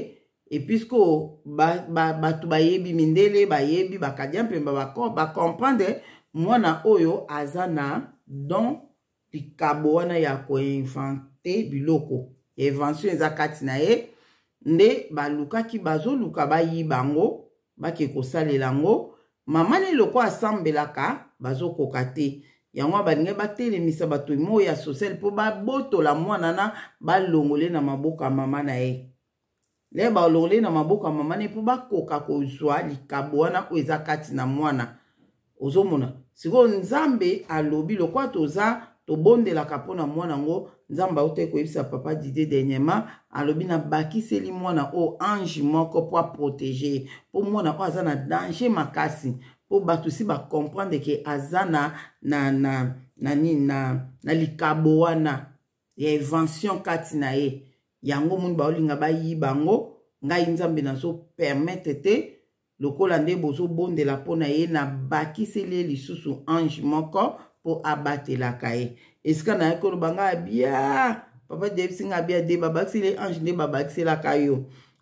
Speaker 1: epuiske bato ba, ba, bayebi mindele bayebi bakadia mpemba bakomprendre ba mwana oyo aza na don likabo wana ya koinvente biloko invention eza kati na ye nde balukaki bazoluka bayiba yango bake kosalela yango mama leloko asambelaka bazokoka te yango balingi batelemisa bato moo ya sosiale mpo babotola mwana na balongole na maboko ya mama na ye le balongole na maboko ya mama na ye mpo bakoka kozwa likabo wana oyo eza kati na mwana ozomona sikoyo nzambe alobi lokola toza tobondelaka mpona mwana yango nzambe auta ekoyebisa papa didie dernièrement alobi nabakiseli mwana oyo ange moko mpo aprotege mpo mwana oyo aza na danger makasi mpo bato si bacomprendre ke aza na, na, na, na, nini na, na likabo wana ya invention kati na ye yango moni baolinga bayiba yango ngai nzambe nazopermetre te lokola nde bozobondela mpo na ye nabakiseli ye lisusu ange moko mpo abatelaka ye esika na ye kono bango abia papa jebisi nga abia de babakiseli ange nde babakiselaka yo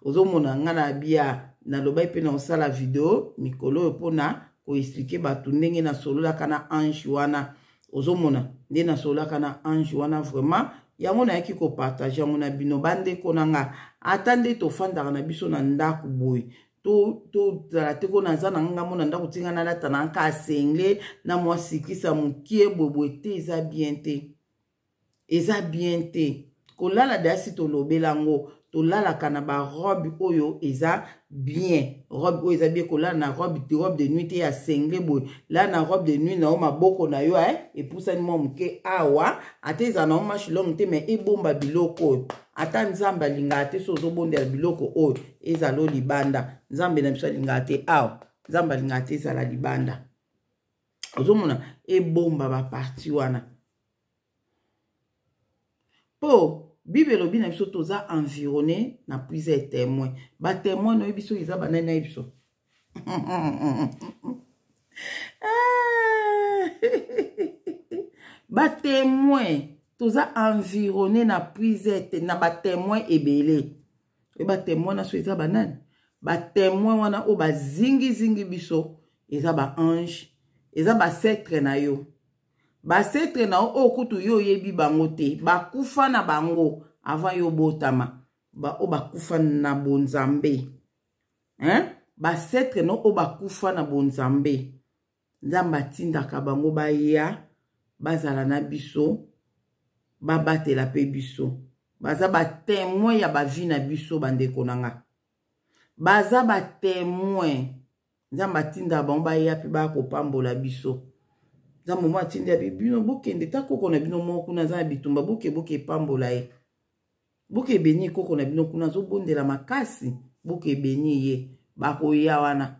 Speaker 1: ozomona nga na abia nalobai mpe na kosala video mikolo oyo mpona koexplike bato ndenge nasololaka na ange wana ozomona nde nasololaka na ange wana vraiment yango nayaki kopartage yango na bino bandeko na nga ata nde tofandaka na biso na ndako boye tozala te ko naza na ngambo na ndako ntinga nalata na nka asengle na mwa sikisa mokie boyeboye te eza bien te eza bien te kolala dasi tolobela yango tolalaka na barobe oyo eza bien robe oyo eza bien kolala na robe de robe de nuit te ya sengle boye lala na robe de nuit na yo maboko na yo e epusani mwa moke awa ata eza na yo mashilonge te me ebomba biloko oyo ata nzambe alingaka te so ozobondela biloko oyo ezala libanda nzambe na biso alingaka te awa nzambe alingaka te ezala libanda ozomona ebomba baparti wana mpo bible elobi na biso toza environné na plusieurs témoin batémoin noyebi biso eza banani na ye biso ah! batémoin toza environne na prise ete na batémoin ebele oyo batémoin na so eza banani batémoin wana oyo bazingizingi biso eza baange eza basetre na yo basetre na yo oyo kutu yo oyebi bango te bakufa na bango avant yo botama ba oyo bakufa na bonzambe hein? basetre na oyo bakufa na bonzambe nzambe atindaka bango baya bazala na biso babatela mpe biso baza batemoin ya bavi na biso bandeko na nga baza batemoin nzambe atindaa bango baya mpe baya kopambola biso nzambe mo atindi yape bino bokende ta koko na bino moko kuna aza na bitumba boke boke epambola ye boke ebeni koko na bino kuna azobondela makasi boke ebeni ye bakoya wana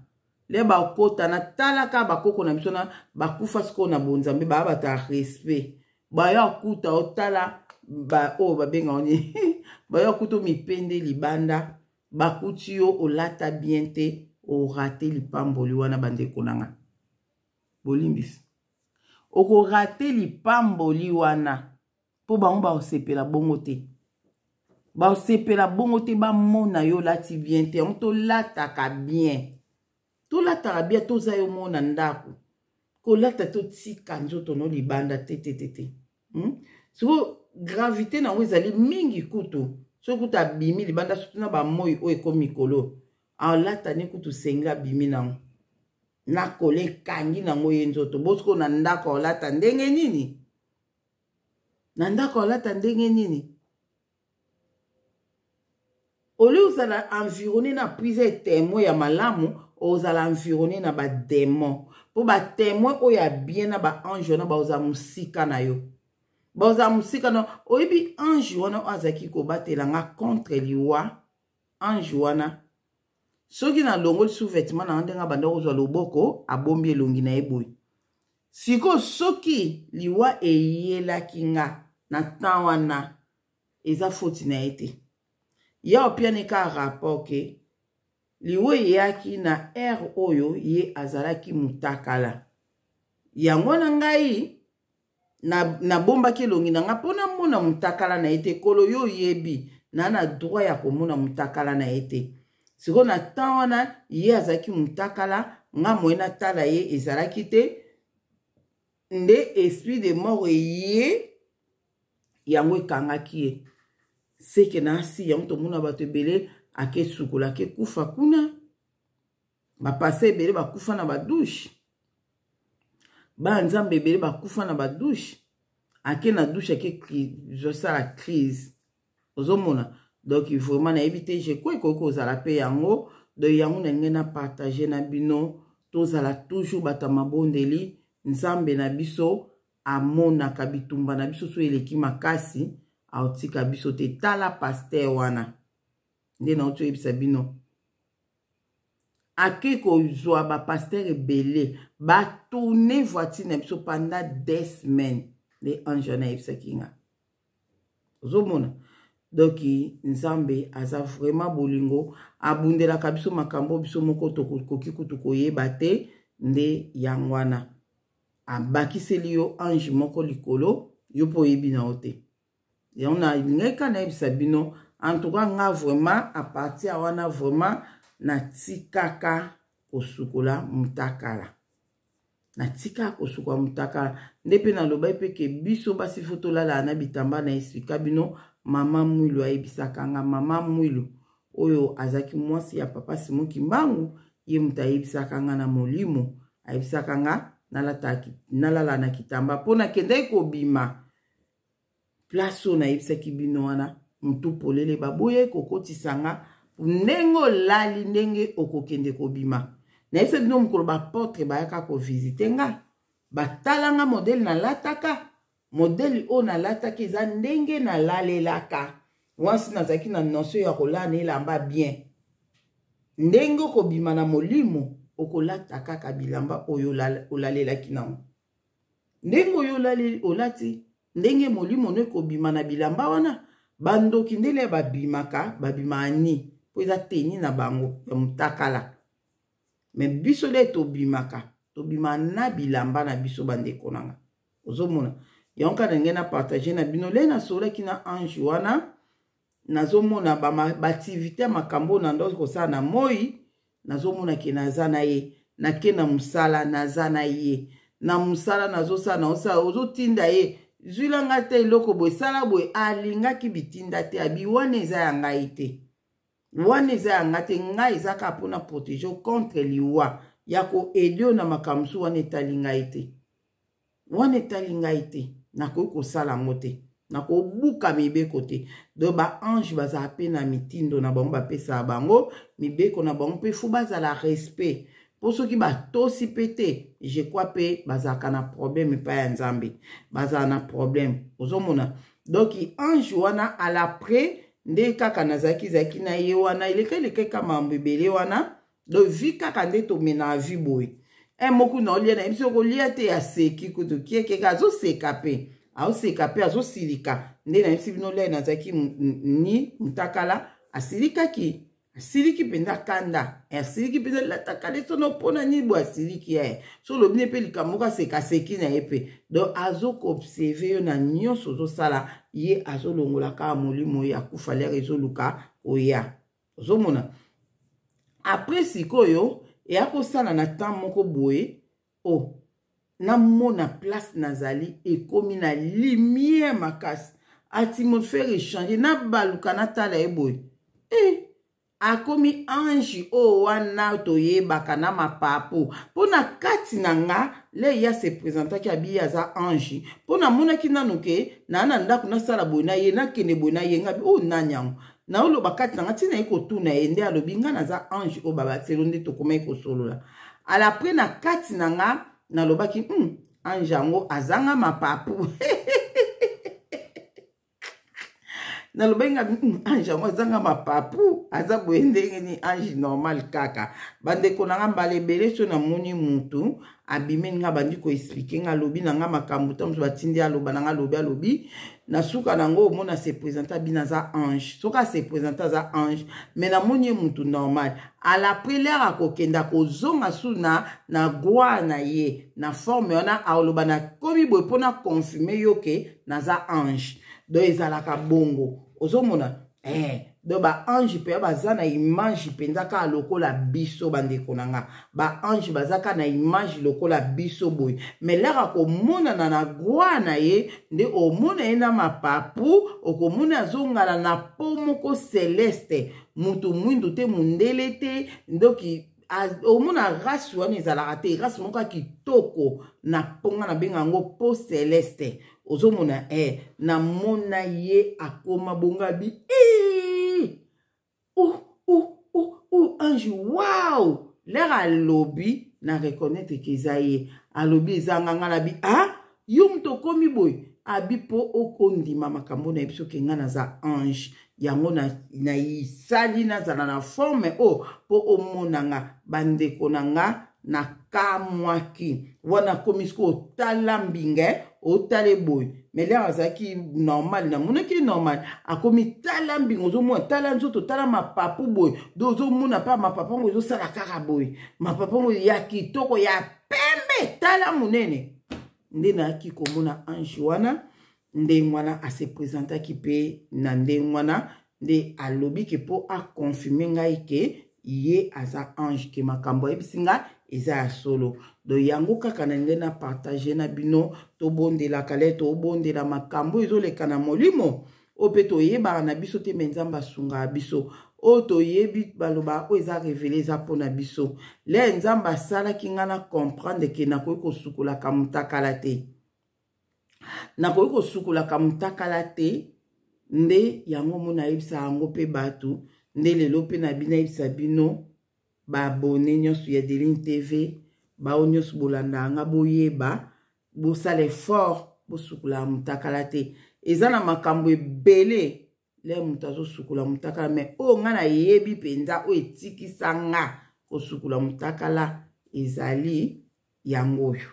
Speaker 1: le bakota na talaka bakoko na biso na bakufa sikoyo na bonzambe baya bato ya respect bayo akuta otala ba oyo oh, babengao ni bayo akuta omipende libanda bakuti yo olata bien te orate lipamboli wana bandeko nanga bolimbisi okorate lipamboli wana mpo bango baosepela bongo te basepela bongo te bamona yo olati bien te yango tolataka bien tolataka bien toza yo mona ndako kolata totika nzoto no libanda te te te te Hmm? sikoyo gravité na yango ezali mingi kutu soki kutu abimi libanda sutu na bamoi oyo ekomi likolo alatani kutu sengi abimi nango na kola ekangi nango ye nzoto bosiko na ndako alata ndenge nini na ndako alata ndenge nini olie ozala environne na prise etemoin ya malamu ozala environne na bademon mpo batemoin oyo abie na baange wana baoza mosika na yo boza mosika no oyebi ange wana oyo azalaki kobatelanga contre liwa ange wana soki nalongoli souvetima na ndenge abanda kozwa loboko abombi elongi na ye boye sikoyo soki liwa eyelaki nga na ntan wana eza foti na ye te ya opiani ka rapport ke liwa eyaki na aire oyo ye azalaki motakala yango na ngai nabombaki na elongi na nga mpona mona motakala na ye te kolo yo oyebi na na droit ya komona motakala na ye te sikoyo na ntan wana ye azalaki motakala nga moye natala ye ezalaki te nde esprit de mort eye yango ekangaki ye seke na asi yango tomona bato ebele akesukola akekufa kuna bapase ebele bakufa na badushe banzambe ebele bakufa na badushe ake na dushe ake ozosala crise ozomona donk vraiment nayebi te jeko ekoki kozala mpe yango donk yango na ngai napartage na bino tozala toujours bato ya mabondeli nzambe na biso amonaka bitumba na biso so eleki makasi aotika biso te tala paster wana nde nauti oyebisa bino ake kozwa bapaster ebele batourne voitire na biso pendant des semaines nde ange wana ayebisaki nga ozomona donki nzambe aza vraiment bolingo abundelaka biso makambo biso moko tokoki kutu koyeba te nde yango wana abakiseli yo ange moko likolo yo mpo oyebi na yo te yango nalingai ka nayebisa bino antuka nga vraiment apartir wana vraiment na tikaka kosukola mutakala natika kosukola mutakala nde mpe nalobai mpe ke biso basi fo tolala na bitamba na esplika bino mama mwilu ayebisaka nga mama mwilu oyo azalaki mwasi ya papa simo kimbangu ye moto ayebisaka nga na molimo ayebisaka nga nalala na kitamba mpo nakendaki kobima place oyo nayebisaki bino wana motu polele baboye kokotisa nga ndenge olali ndenge okokende kobima nayebisa bino mokolo bapotre bayaka kovisite nga batalanga modele nalataka modele oyo nalataki eza ndenge nalalelaka wansi nazalaki na notion ya kolala na elamba bien ndenge okobima na molimo okolata kaka bilamba oyo olalelaki nango ndenge oyo olati ndenge molimo no ekobima na bilamba wana bandoki ndele babimaka babima ani po eza teni na bango ya motakala me biso nde tobimaka tobima na bilamba na biso bandeko nanga ozomona yango kaka ndenge na partage na bino le nasolaki na ange wana nazomona baaktivité ya makambo na ndo kosala na moi nazomona ke naza na ye nake na mosala naza na ye na mosala nazosala naosala ozotinda ye zwilanga te eloko boye sala boye alingaki bitinda te abiwana eza ya ngai te wana eza yanga te ngai eza kaka mpona protege contre liwa ya koede oyo na makambusu wana etali ngai te wana etali ngai te nakoki kosala yango te nakobuka mibeko te do baange bazala mpe na mitindo na bango bapesaka bango mibeko na bango mpe fu bazala respect mpo soki batosi mpe te je crois mpe bazalaka na problème epai ya nzambe bazala na problème ozomona donk ange wana alapres nde kaka nazalaki zalaki na ye wana elekeleke ka makambo ebele wana do vi kaka nde tomena avi boye e moku na olia na ye biso kolia te aseki kutu kiekeke azoseka pe aoseka pe azosilika nde na ye bisi bino olia nazalaki ni motakala asilikaki asiliki mpenza kanda asiliki eh, mpenza lataka le sono mpona nini boye asiliki ya ye eh? so olobi ne mpe likambo moko asekaseki na ye mpe don azokoobserve yo na nyonso ozosala ye azolongola kaka molimo oyo akufa lere ezoluka koya ozomona apres sikoyo eya kosala na temps moko boye o oh, namona place nazali ekómi na limiere makasi atmosfere echange nabaluka natala ye boye e eh. akomi ange oyo wana toyebaka na mapapo mpo na kati na nga leya se présentaki abi aza ange mpo namonaki nanu ke naa na ndako nasala boye na ye nakende boye na ye ngabi oyo oh, nani yango naoloba kati na nga ntina ye kotuna ye nde alobi nga naza ange oyo babatelo nde tokomaki kosolola alapres na kati na nga nalobaki mm, ange yango azanga mapapu nalobaki nga ange yango azanga mapapu aza boye ndenge ni ange normal kaka bandeko na nga mbala ebele so namoni motu abimeli nga bandi koexplike nga alobi na nga makambo ta mosu batindi aloba na nga alobi alobi na suka na yango omona aseprésente abino aza ange soki aseprésente aza ange me namoni ye motu normal alapres lere akokenda kozonga su na na gloire na ye na forme wana aloba nakomi boye mpona konfirme yo ke naza ange do ezalaka bongo ozomona eh, do baange mpenza baza na image mpenza kaka lokola biso bandeko na nga baange baza kaka na image lokola biso boye me laka komonana na groi na ye nde omona ye na mapapu okomona azongala na po moko celeste motu mwindu te mondele te ndoki omona race wana ezalaka te race moko ya kitoko na mponga na benga yango po celeste ozomona e eh, namona ye akoma bongabi eh! uh, uh, uh, uh, ange wow lere alobi na reconnaître ke eza ye alobi eza nganga na bi ah yo moto okomi boye abi mpo okondima makambo na ye biso ke ngai naza ange yango naisali na nazala na forme oyo oh, mpo omona nga bandeko na nga nakamwaki wana komi sikoyo otala mbinga eh! otala eboye melere azalaki normal na monaki normal akomi tala mbingo ozomona tala nzoto tala mapapu boye do ozomona mpa mapapu yango ezosala kaka boye mapapu yango ya kitoko ya pembe tala monene nde nayaki komona ange wana ndenge wana asepresentaki mpe na ndenge wana nde alobiki mpo akonfirme ngai ke ye aza ange ke makambo ayebisi ngai eza ya solo don yango kaka na ngai na partage na bino tobondelaka le tobondela makambo ezoleka na molimo oyo mpe toyebaka na biso te me nzambe asungaka biso oyo toyebi balobaka oyo eza revele eza mpona biso le nzambe asalaki ngai na comprendre ke nakoki kosukolaka motakala te nakoki kosukolaka motakala te nde yango mo nayebisaka yango mpe bato nde lelo mpe na bino ayebisa bino baabone nyonso ya deline tv bao nyonso bolanda yanga boyeba bosala effort bosukola motakala te eza na makambo ebele le moto azosukola motakala me oyo ngai nayebi mpenza oyo etikisa nga kosukola motakala ezali yango oyo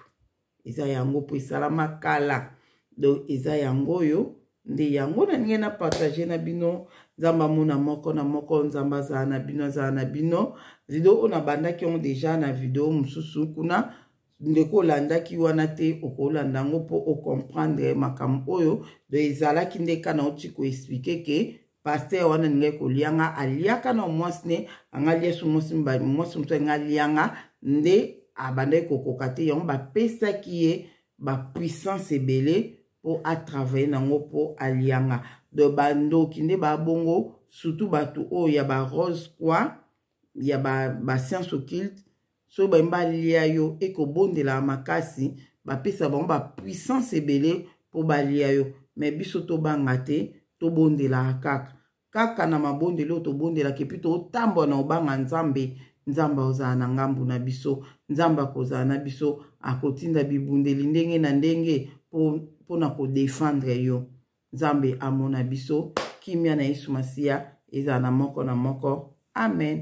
Speaker 1: eza yango mpo esalama kala donc eza yango oyo nde yango na ndenge na partage na bino nzambe amona moko na moko nzambe azala na bino azala na bino video oyo nabandaki yango deja na video mosusu kuna ndeko olandaki wana te okolanda yango mpo okomprendre makambo oyo do ezalaki nde kana oti koexplike ke paster wana ningai kolianga aliaka na mwasi ne anga liesu mwasi mwasi mosu anga lianga nde abandaki kokoka te yango bapesaki ye bapuissance ebele mpo atravaye nango mpo alianga de bandoki nde babongo surtout bato oyo ya barose kwa ya bascience ba occulte soki bayembi balia yo ekobondelaka makasi bapesa bango bapuissance ebele mpo balia yo me biso tobanga te tobondelaka kaka kaka na mabondeli oyo tobondelaka epuis totambola na obanga nzambe nzambe akozala na ngambu na biso nzambe akozala na biso akotinda bibundeli ndenge na ndenge mpona kodefendre yo nzambe amona biso kimia na ye so masiya ezala na moko na moko amen